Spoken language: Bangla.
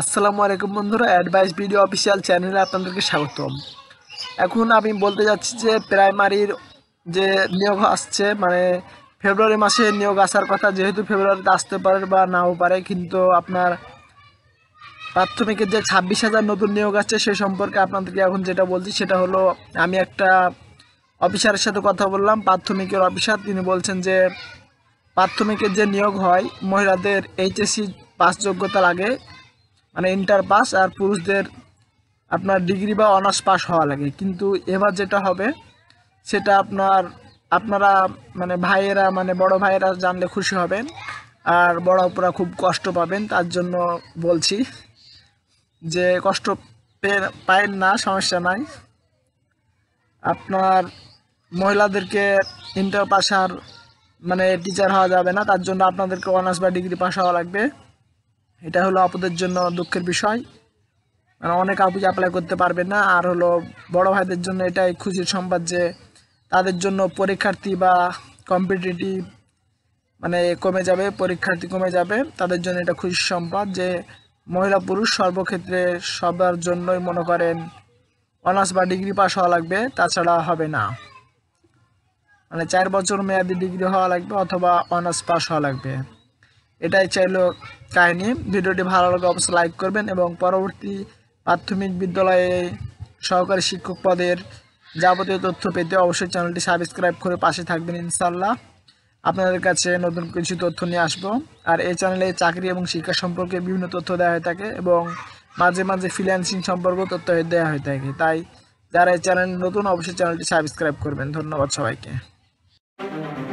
আসসালামু আলাইকুম বন্ধুরা অ্যাডভাইস ভিডিও অফিসিয়াল চ্যানেলে আপনাদেরকে স্বাগতম এখন আমি বলতে যাচ্ছি যে প্রাইমারির যে নিয়োগ আসছে মানে ফেব্রুয়ারি মাসে নিয়োগ আসার কথা যেহেতু ফেব্রুয়ারিতে আসতে পারে বা নাও পারে কিন্তু আপনার প্রাথমিকের যে ছাব্বিশ হাজার নতুন নিয়োগ আসছে সে সম্পর্কে আপনাদেরকে এখন যেটা বলছি সেটা হলো আমি একটা অফিসারের সাথে কথা বললাম প্রাথমিকের অফিসার তিনি বলছেন যে প্রাথমিকের যে নিয়োগ হয় মহিলাদের এইচএসসি পাস যোগ্যতা লাগে মানে ইন্টার পাস আর পুরুষদের আপনার ডিগ্রি বা অনার্স পাস হওয়া লাগে কিন্তু এবার যেটা হবে সেটা আপনার আপনারা মানে ভাইয়েরা মানে বড় ভাইয়েরা জানলে খুশি হবেন আর বড় অপরা খুব কষ্ট পাবেন তার জন্য বলছি যে কষ্ট পায় না সমস্যা নাই আপনার মহিলাদেরকে ইন্টার পাস আর মানে টিচার হওয়া যাবে না তার জন্য আপনাদেরকে অনার্স বা ডিগ্রি পাস হওয়া লাগবে এটা হলো আপুদের জন্য দুঃখের বিষয় মানে অনেক আপু অ্যাপ্লাই করতে পারবে না আর হলো বড় ভাইদের জন্য এটাই খুশির সম্বাদ যে তাদের জন্য পরীক্ষার্থী বা কম্পিটিটিভ মানে কমে যাবে পরীক্ষার্থী কমে যাবে তাদের জন্য এটা খুশির সম্পদ যে মহিলা পুরুষ সর্বক্ষেত্রে সবার জন্যই মনে করেন অনার্স বা ডিগ্রি পাস হওয়া লাগবে তাছাড়া হবে না মানে চার বছর মেয়াদি ডিগ্রি হওয়া লাগবে অথবা অনার্স পাস হওয়া লাগবে এটাই চাইল কাহিনি ভিডিওটি ভালো লাগে অবশ্যই লাইক করবেন এবং পরবর্তী প্রাথমিক বিদ্যালয়ে সহকারী শিক্ষক পদের যাবতীয় তথ্য পেতে অবশ্যই চ্যানেলটি সাবস্ক্রাইব করে পাশে থাকবেন ইনশাল্লাহ আপনাদের কাছে নতুন কিছু তথ্য নিয়ে আসবো আর এই চ্যানেলে চাকরি এবং শিক্ষা সম্পর্কে বিভিন্ন তথ্য দেওয়া হয়ে থাকে এবং মাঝে মাঝে ফ্রিল্যান্সিং সম্পর্কেও তথ্য দেওয়া হয়ে থাকে তাই যারা এই চ্যানেল নতুন অবশ্যই চ্যানেলটি সাবস্ক্রাইব করবেন ধন্যবাদ সবাইকে